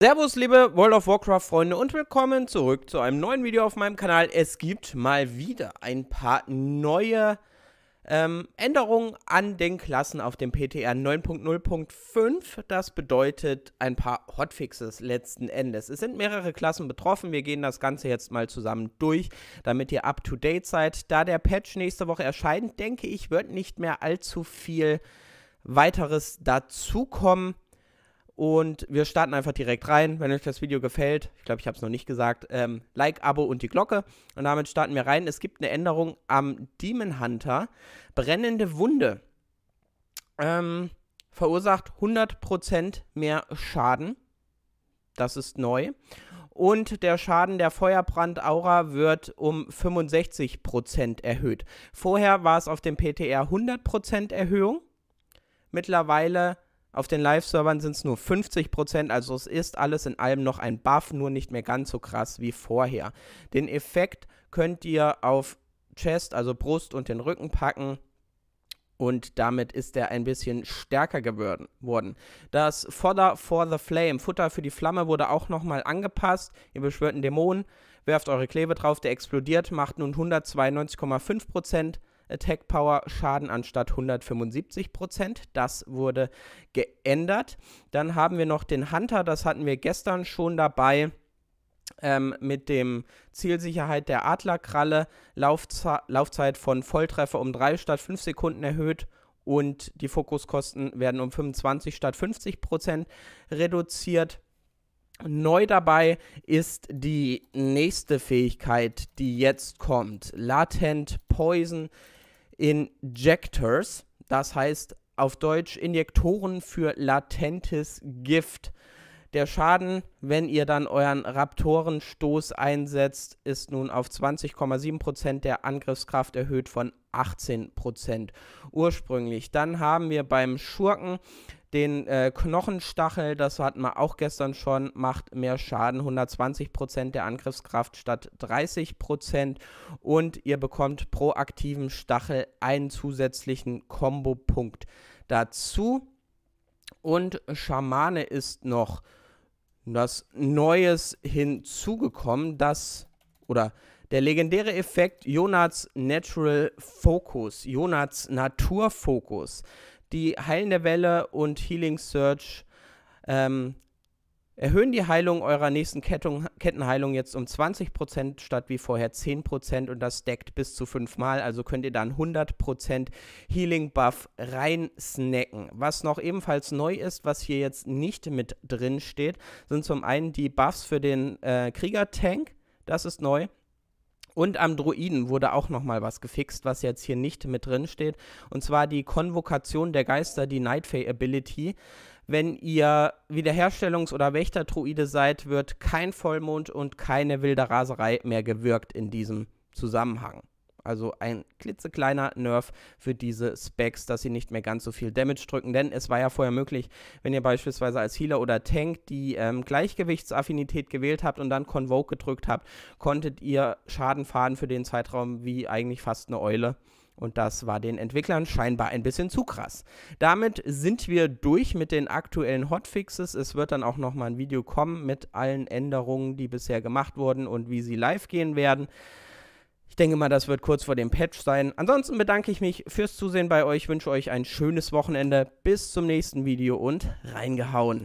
Servus liebe World of Warcraft Freunde und willkommen zurück zu einem neuen Video auf meinem Kanal. Es gibt mal wieder ein paar neue ähm, Änderungen an den Klassen auf dem PTR 9.0.5. Das bedeutet ein paar Hotfixes letzten Endes. Es sind mehrere Klassen betroffen. Wir gehen das Ganze jetzt mal zusammen durch, damit ihr up-to-date seid. Da der Patch nächste Woche erscheint, denke ich, wird nicht mehr allzu viel weiteres dazukommen. Und wir starten einfach direkt rein. Wenn euch das Video gefällt, ich glaube, ich habe es noch nicht gesagt, ähm, Like, Abo und die Glocke. Und damit starten wir rein. Es gibt eine Änderung am Demon Hunter. Brennende Wunde ähm, verursacht 100% mehr Schaden. Das ist neu. Und der Schaden der Feuerbrand-Aura wird um 65% erhöht. Vorher war es auf dem PTR 100% Erhöhung. Mittlerweile auf den Live-Servern sind es nur 50%, also es ist alles in allem noch ein Buff, nur nicht mehr ganz so krass wie vorher. Den Effekt könnt ihr auf Chest, also Brust und den Rücken packen und damit ist er ein bisschen stärker geworden. Das Fodder for the Flame, Futter für die Flamme, wurde auch nochmal angepasst. Ihr beschwört einen Dämon, werft eure Klebe drauf, der explodiert, macht nun 192,5% Attack Power Schaden anstatt 175 Prozent. Das wurde geändert. Dann haben wir noch den Hunter, das hatten wir gestern schon dabei. Ähm, mit dem Zielsicherheit der Adlerkralle, Laufze Laufzeit von Volltreffer um 3 statt 5 Sekunden erhöht und die Fokuskosten werden um 25 statt 50 Prozent reduziert. Neu dabei ist die nächste Fähigkeit, die jetzt kommt. Latent Poison Injectors, das heißt auf Deutsch Injektoren für latentes Gift. Der Schaden, wenn ihr dann euren Raptorenstoß einsetzt, ist nun auf 20,7%, der Angriffskraft erhöht von 18% ursprünglich. Dann haben wir beim Schurken den äh, Knochenstachel, das hatten wir auch gestern schon, macht mehr Schaden, 120% der Angriffskraft statt 30% und ihr bekommt pro aktiven Stachel einen zusätzlichen Kombopunkt dazu. Und Schamane ist noch das Neues hinzugekommen, das oder der legendäre Effekt Jonats Natural Focus, Jonats Naturfokus die Heilende Welle und Healing Search ähm, erhöhen die Heilung eurer nächsten Kettung, Kettenheilung jetzt um 20% statt wie vorher 10% und das deckt bis zu 5 Mal. Also könnt ihr dann 100% Healing Buff reinsnacken. Was noch ebenfalls neu ist, was hier jetzt nicht mit drin steht, sind zum einen die Buffs für den äh, Krieger-Tank. Das ist neu. Und am Druiden wurde auch nochmal was gefixt, was jetzt hier nicht mit drin steht. Und zwar die Konvokation der Geister, die Nightfay Ability. Wenn ihr Wiederherstellungs- oder Wächter-Druide seid, wird kein Vollmond und keine wilde Raserei mehr gewirkt in diesem Zusammenhang. Also ein klitzekleiner Nerf für diese Specs, dass sie nicht mehr ganz so viel Damage drücken. Denn es war ja vorher möglich, wenn ihr beispielsweise als Healer oder Tank die ähm, Gleichgewichtsaffinität gewählt habt und dann Convoke gedrückt habt, konntet ihr Schaden fahren für den Zeitraum wie eigentlich fast eine Eule. Und das war den Entwicklern scheinbar ein bisschen zu krass. Damit sind wir durch mit den aktuellen Hotfixes. Es wird dann auch nochmal ein Video kommen mit allen Änderungen, die bisher gemacht wurden und wie sie live gehen werden denke mal, das wird kurz vor dem Patch sein. Ansonsten bedanke ich mich fürs Zusehen bei euch, wünsche euch ein schönes Wochenende. Bis zum nächsten Video und reingehauen.